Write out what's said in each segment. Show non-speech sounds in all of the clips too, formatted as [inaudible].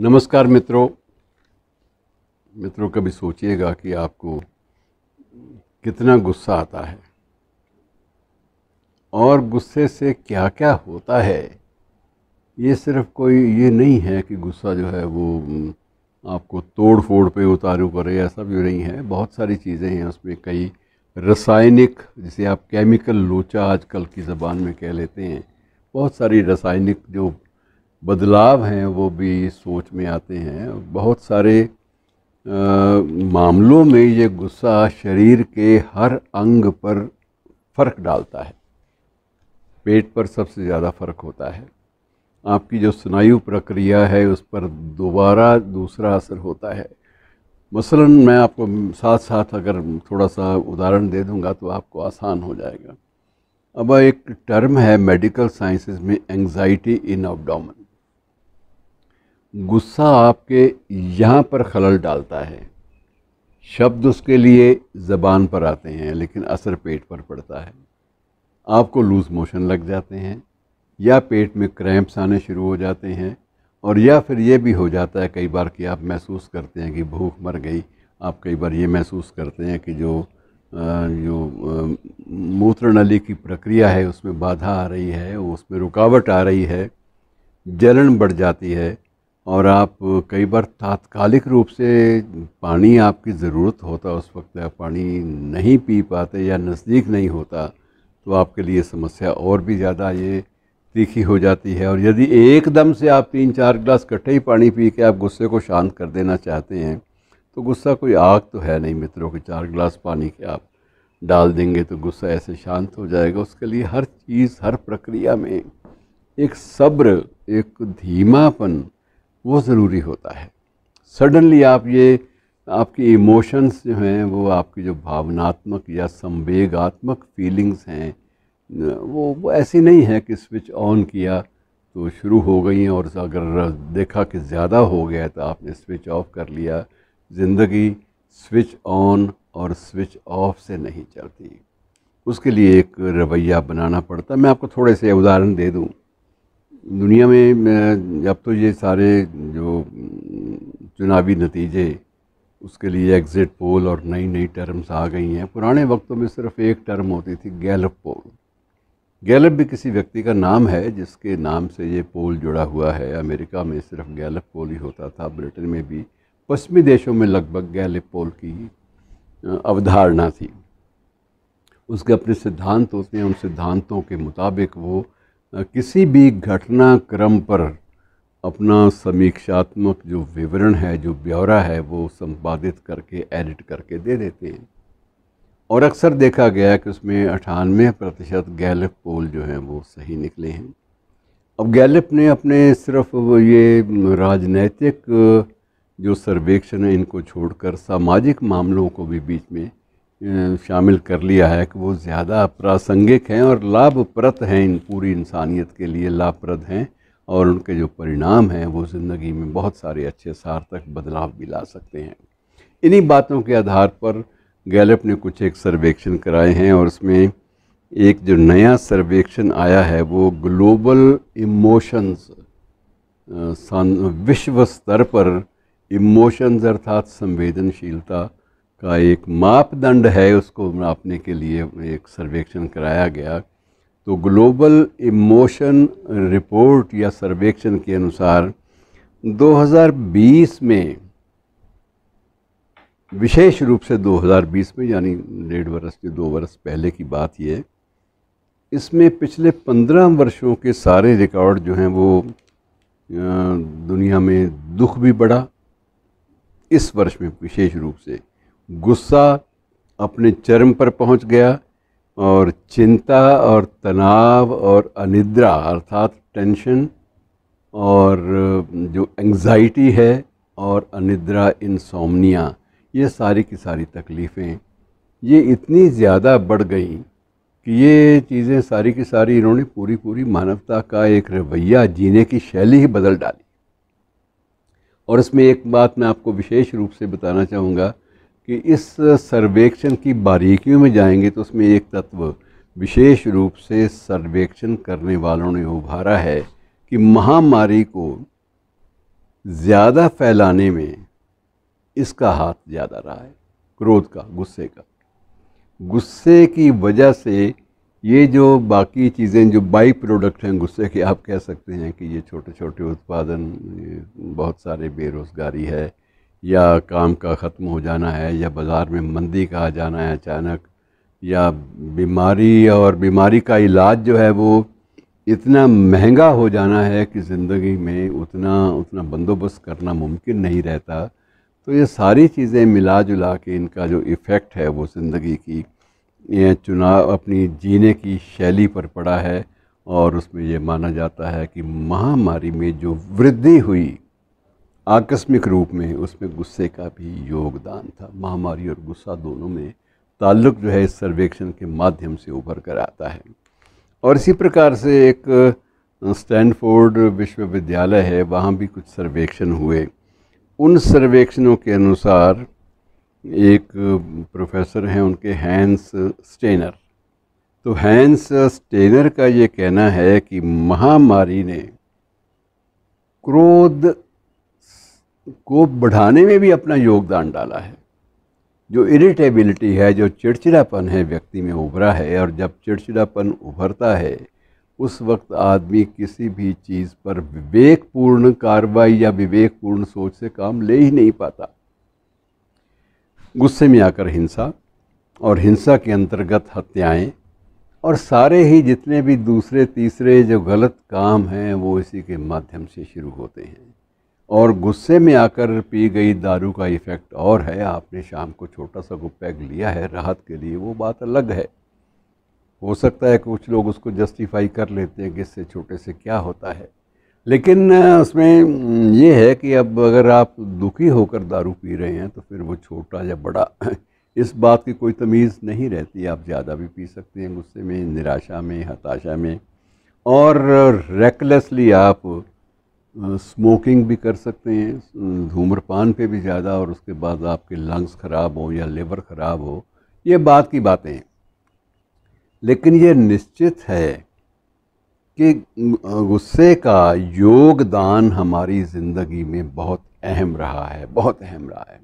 नमस्कार मित्रों मित्रों कभी सोचिएगा कि आपको कितना गुस्सा आता है और गुस्से से क्या क्या होता है ये सिर्फ कोई ये नहीं है कि गुस्सा जो है वो आपको तोड़ फोड़ पे उतारू पड़े ऐसा भी नहीं है बहुत सारी चीज़ें हैं उसमें कई रासायनिक जिसे आप केमिकल लोचा आजकल की ज़बान में कह लेते हैं बहुत सारी रासायनिक जो बदलाव हैं वो भी सोच में आते हैं बहुत सारे आ, मामलों में ये गुस्सा शरीर के हर अंग पर फ़र्क डालता है पेट पर सबसे ज़्यादा फ़र्क होता है आपकी जो स्नायु प्रक्रिया है उस पर दोबारा दूसरा असर होता है मसलन मैं आपको साथ साथ अगर थोड़ा सा उदाहरण दे दूंगा तो आपको आसान हो जाएगा अब एक टर्म है मेडिकल साइंसेज में एंग्जाइटी इन अबडामन गुस्सा आपके यहाँ पर खलल डालता है शब्द उसके लिए ज़बान पर आते हैं लेकिन असर पेट पर पड़ता है आपको लूज़ मोशन लग जाते हैं या पेट में क्रैम्प्स आने शुरू हो जाते हैं और या फिर ये भी हो जाता है कई बार कि आप महसूस करते हैं कि भूख मर गई आप कई बार ये महसूस करते हैं कि जो जो मूत्र नली की प्रक्रिया है उसमें बाधा आ रही है उसमें रुकावट आ रही है जलन बढ़ जाती है और आप कई बार तात्कालिक रूप से पानी आपकी ज़रूरत होता उस वक्त आप पानी नहीं पी पाते या नज़दीक नहीं होता तो आपके लिए समस्या और भी ज़्यादा ये तीखी हो जाती है और यदि एकदम से आप तीन चार गिलास इकट्ठे ही पानी पी के आप गुस्से को शांत कर देना चाहते हैं तो गुस्सा कोई आग तो है नहीं मित्रों के चार गिलास पानी के आप डाल देंगे तो गुस्सा ऐसे शांत हो जाएगा उसके लिए हर चीज़ हर प्रक्रिया में एक सब्र एक धीमापन वो ज़रूरी होता है सडनली आप ये आपकी इमोशंस जो हैं वो आपकी जो भावनात्मक या संवेगात्मक फीलिंग्स हैं वो वो ऐसी नहीं है कि स्विच ऑन किया तो शुरू हो गई हैं और अगर देखा कि ज़्यादा हो गया तो आपने स्विच ऑफ कर लिया ज़िंदगी स्विच ऑन और स्विच ऑफ से नहीं चलती उसके लिए एक रवैया बनाना पड़ता मैं आपको थोड़े से उदाहरण दे दूँ दुनिया में अब तो ये सारे जो चुनावी नतीजे उसके लिए एग्ज़िट पोल और नई नई टर्म्स आ गई हैं पुराने वक्तों में सिर्फ एक टर्म होती थी गैलप पोल गैलप भी किसी व्यक्ति का नाम है जिसके नाम से ये पोल जुड़ा हुआ है अमेरिका में सिर्फ गैलप पोल ही होता था ब्रिटेन में भी पश्चिमी देशों में लगभग गैलप पोल की अवधारणा थी उसके अपने सिद्धांत होते हैं उन सिद्धांतों के मुताबिक वो किसी भी घटनाक्रम पर अपना समीक्षात्मक जो विवरण है जो ब्यौरा है वो संपादित करके एडिट करके दे देते हैं और अक्सर देखा गया कि उसमें अठानवे प्रतिशत गैलप पोल जो हैं वो सही निकले हैं अब गैलप ने अपने सिर्फ ये राजनैतिक जो सर्वेक्षण है इनको छोड़कर सामाजिक मामलों को भी बीच में शामिल कर लिया है कि वो ज़्यादा प्रासंगिक हैं और लाभप्रद हैं इन पूरी इंसानियत के लिए लाभप्रद हैं और उनके जो परिणाम हैं वो ज़िंदगी में बहुत सारे अच्छे सार्थक बदलाव भी ला सकते हैं इन्हीं बातों के आधार पर गैलप ने कुछ एक सर्वेक्षण कराए हैं और उसमें एक जो नया सर्वेक्षण आया है वो ग्लोबल इमोशंस विश्व स्तर पर इमोशंस अर्थात संवेदनशीलता का एक मापदंड है उसको मापने के लिए एक सर्वेक्षण कराया गया तो ग्लोबल इमोशन रिपोर्ट या सर्वेक्षण के अनुसार 2020 में विशेष रूप से 2020 में यानी डेढ़ वर्ष के दो वर्ष पहले की बात यह इसमें पिछले पंद्रह वर्षों के सारे रिकॉर्ड जो हैं वो दुनिया में दुख भी बढ़ा इस वर्ष में विशेष रूप से गुस्सा अपने चरम पर पहुंच गया और चिंता और तनाव और अनिद्रा अर्थात टेंशन और जो एंजाइटी है और अनिद्रा इंसोमनिया ये सारी की सारी तकलीफ़ें ये इतनी ज़्यादा बढ़ गई कि ये चीज़ें सारी की सारी इन्होंने पूरी पूरी मानवता का एक रवैया जीने की शैली ही बदल डाली और इसमें एक बात मैं आपको विशेष रूप से बताना चाहूँगा कि इस सर्वेक्षण की बारीकियों में जाएंगे तो उसमें एक तत्व विशेष रूप से सर्वेक्षण करने वालों ने उभारा है कि महामारी को ज़्यादा फैलाने में इसका हाथ ज़्यादा रहा है क्रोध का गुस्से का गुस्से की वजह से ये जो बाकी चीज़ें जो बाई प्रोडक्ट हैं गुस्से के आप कह सकते हैं कि ये छोटे छोटे उत्पादन बहुत सारे बेरोज़गारी है या काम का ख़त्म हो जाना है या बाज़ार में मंदी का आ जाना है अचानक या बीमारी और बीमारी का इलाज जो है वो इतना महंगा हो जाना है कि ज़िंदगी में उतना उतना बंदोबस्त करना मुमकिन नहीं रहता तो ये सारी चीज़ें मिला जुला के इनका जो इफ़ेक्ट है वो ज़िंदगी की चुनाव अपनी जीने की शैली पर पड़ा है और उसमें ये माना जाता है कि महामारी में जो वृद्धि हुई आकस्मिक रूप में उसमें गुस्से का भी योगदान था महामारी और गुस्सा दोनों में ताल्लुक जो है इस सर्वेक्षण के माध्यम से उभर कर आता है और इसी प्रकार से एक स्टैनफोर्ड विश्वविद्यालय है वहाँ भी कुछ सर्वेक्षण हुए उन सर्वेक्षणों के अनुसार एक प्रोफेसर हैं उनके हैंस स्टेनर तो हैंस स्टेनर का ये कहना है कि महामारी ने क्रोध को बढ़ाने में भी अपना योगदान डाला है जो इरिटेबिलिटी है जो चिड़चिड़ापन है व्यक्ति में उभरा है और जब चिड़चिड़ापन उभरता है उस वक्त आदमी किसी भी चीज़ पर विवेकपूर्ण कार्रवाई या विवेकपूर्ण सोच से काम ले ही नहीं पाता गुस्से में आकर हिंसा और हिंसा के अंतर्गत हत्याएं और सारे ही जितने भी दूसरे तीसरे जो गलत काम हैं वो इसी के माध्यम से शुरू होते हैं और गुस्से में आकर पी गई दारू का इफ़ेक्ट और है आपने शाम को छोटा सा गुपैग लिया है राहत के लिए वो बात अलग है हो सकता है कुछ लोग उसको जस्टिफाई कर लेते हैं कि इससे छोटे से क्या होता है लेकिन उसमें ये है कि अब अगर आप दुखी होकर दारू पी रहे हैं तो फिर वो छोटा या बड़ा [clears throat] इस बात की कोई तमीज़ नहीं रहती आप ज़्यादा भी पी सकते हैं गुस्से में निराशा में हताशा में और रेकलेसली आप स्मोकिंग भी कर सकते हैं धूम्रपान पे भी ज़्यादा और उसके बाद आपके लंग्स ख़राब हो या लिवर ख़राब हो ये बात की बातें हैं लेकिन ये निश्चित है कि गुस्से का योगदान हमारी ज़िंदगी में बहुत अहम रहा है बहुत अहम रहा है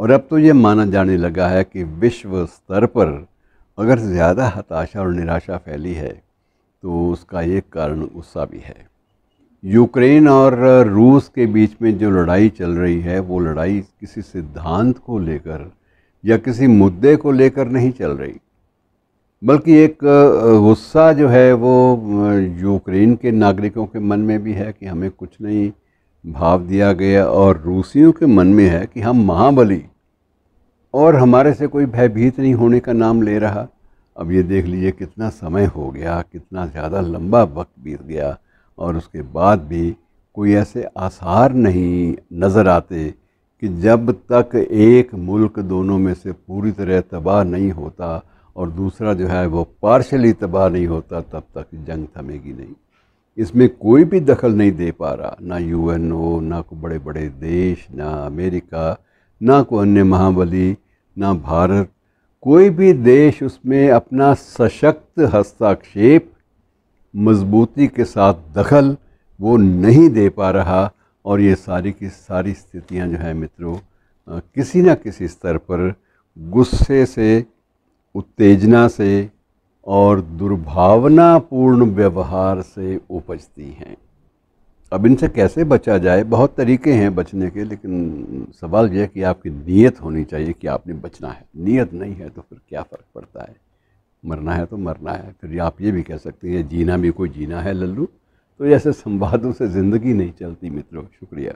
और अब तो ये माना जाने लगा है कि विश्व स्तर पर अगर ज़्यादा हताशा और निराशा फैली है तो उसका एक कारण गुस्सा भी है यूक्रेन और रूस के बीच में जो लड़ाई चल रही है वो लड़ाई किसी सिद्धांत को लेकर या किसी मुद्दे को लेकर नहीं चल रही बल्कि एक गुस्सा जो है वो यूक्रेन के नागरिकों के मन में भी है कि हमें कुछ नहीं भाव दिया गया और रूसियों के मन में है कि हम महाबली और हमारे से कोई भयभीत नहीं होने का नाम ले रहा अब ये देख लीजिए कितना समय हो गया कितना ज़्यादा लंबा वक्त बीत गया और उसके बाद भी कोई ऐसे आसार नहीं नज़र आते कि जब तक एक मुल्क दोनों में से पूरी तरह तबाह नहीं होता और दूसरा जो है वो पार्शली तबाह नहीं होता तब तक जंग थमेगी नहीं इसमें कोई भी दखल नहीं दे पा रहा ना यू एन ओ ना को बड़े बड़े देश ना अमेरिका ना को अन्य महाबली ना भारत कोई भी देश उसमें अपना सशक्त हस्ताक्षेप मजबूती के साथ दखल वो नहीं दे पा रहा और ये सारी की सारी स्थितियां जो है मित्रों किसी न किसी स्तर पर गुस्से से उत्तेजना से और दुर्भावनापूर्ण व्यवहार से उपजती हैं अब इनसे कैसे बचा जाए बहुत तरीके हैं बचने के लेकिन सवाल यह कि आपकी नीयत होनी चाहिए कि आपने बचना है नीयत नहीं है तो फिर क्या फ़र्क पड़ता है मरना है तो मरना है फिर आप ये भी कह सकते हैं जीना भी कोई जीना है लल्लू तो ऐसे संवादों से ज़िंदगी नहीं चलती मित्रों शुक्रिया